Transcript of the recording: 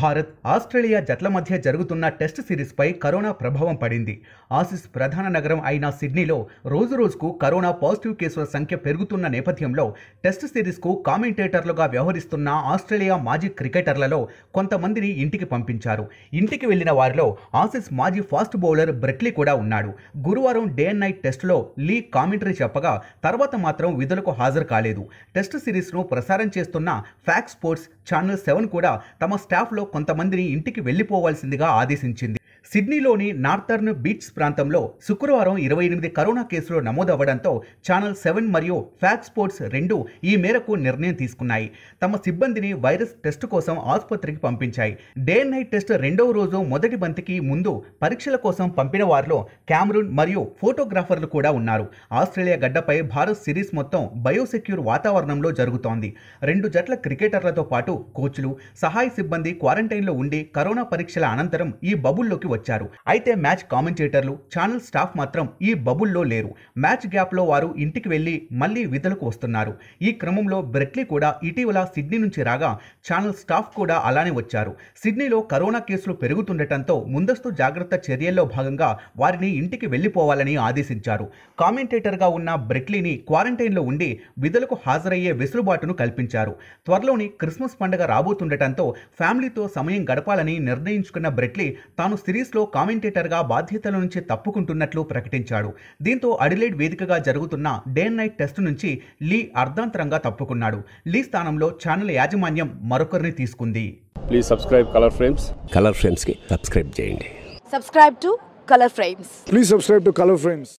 Bharat Australia జట్ల మధ్య జరుగుతున్న టెస్ట్ సిరీస్పై కరోనా ప్రభావం పడింది ఆసిస్ ప్రధాన నగరం అయిన సిడ్నీలో రోజురోజుకు కరోనా పాజిటివ్ కేసుల సంఖ్య పెరుగుతున్న నేపథ్యంలో టెస్ట్ సిరీస్కు కామెంటేటర్లుగా వ్యవహరిస్తున్న ఆస్ట్రేలియా మాజీ క్రికెటర్లలో కొంతమందిని ఇంటికి పంపించారు ఇంటికి వెళ్లిన వారిలో ఆసిస్ మాజీ ఫాస్ట్ బౌలర్ బ్రెట్లీ కూడా ఉన్నాడు గురువారం డే అండ్ నైట్ టెస్టులో లీ కామెంటరీ చెప్పగా తర్వాత మాత్రం విధులకు హాజరు కాలేదు టెస్ట్ సిరీస్ను ప్రసారం చేస్తున్న ఫ్యాక్స్ స్పోర్ట్స్ ఛానల్ సెవెన్ కూడా తమ స్టాఫ్లో కొంతమందిని ఇంటికి వెళ్లిపోవాల్సిందిగా ఆదేశించింది సిడ్నీలోని నార్థర్న్ బీచ్ ప్రాంతంలో శుక్రవారం ఇరవై ఎనిమిది కరోనా కేసులు నమోదవ్వడంతో ఛానల్ సెవెన్ మరియు ఫ్యాక్ స్పోర్ట్స్ రెండు ఈ మేరకు నిర్ణయం తీసుకున్నాయి తమ సిబ్బందిని వైరస్ టెస్ట్ కోసం ఆసుపత్రికి పంపించాయి డే నైట్ టెస్ట్ రెండవ రోజు మొదటి బంతికి ముందు పరీక్షల కోసం పంపిన వారిలో కెమెరూన్ మరియు ఫోటోగ్రాఫర్లు కూడా ఉన్నారు ఆస్ట్రేలియా గడ్డపై భారత్ సిరీస్ మొత్తం బయోసెక్యూర్ వాతావరణంలో జరుగుతోంది రెండు జట్ల క్రికెటర్లతో పాటు కోచ్లు సహాయ సిబ్బంది క్వారంటైన్లో ఉండి కరోనా పరీక్షల అనంతరం ఈ బబుల్లోకి వచ్చారు అయితే మ్యాచ్ కామెంటేటర్లు ఛానల్ స్టాఫ్ మాత్రం ఈ బబుల్లో లేరు మ్యాచ్ గ్యాప్లో వారు ఇంటికి వెళ్ళి మళ్ళీ విధులకు వస్తున్నారు ఈ క్రమంలో బ్రెట్లీ కూడా ఇటీవల సిడ్నీ నుంచి రాగా ఛానల్ స్టాఫ్ కూడా అలానే వచ్చారు సిడ్నీలో కరోనా కేసులు పెరుగుతుండటంతో ముందస్తు జాగ్రత్త చర్యల్లో భాగంగా వారిని ఇంటికి వెళ్ళిపోవాలని ఆదేశించారు కామెంటేటర్గా ఉన్న బ్రెట్లీని క్వారంటైన్లో ఉండి విధులకు హాజరయ్యే వెసులుబాటును కల్పించారు త్వరలోని క్రిస్మస్ పండుగ రాబోతుండటంతో ఫ్యామిలీతో సమయం గడపాలని నిర్ణయించుకున్న బ్రెట్లీ తాను సిరీస్ సిరీస్లో కామెంటేటర్గా బాధ్యతల నుంచి తప్పుకుంటున్నట్లు ప్రకటించాడు దీంతో అడిలైడ్ వేదికగా జరుగుతున్న డే నైట్ టెస్టు నుంచి లీ అర్ధాంతరంగా తప్పుకున్నాడు లీ స్థానంలో ఛానల్ యాజమాన్యం మరొకరిని తీసుకుంది please subscribe colour frames colour ఫ్రేమ్స్కి సబ్స్క్రైబ్ చేయండి subscribe to colour frames please subscribe to colour frames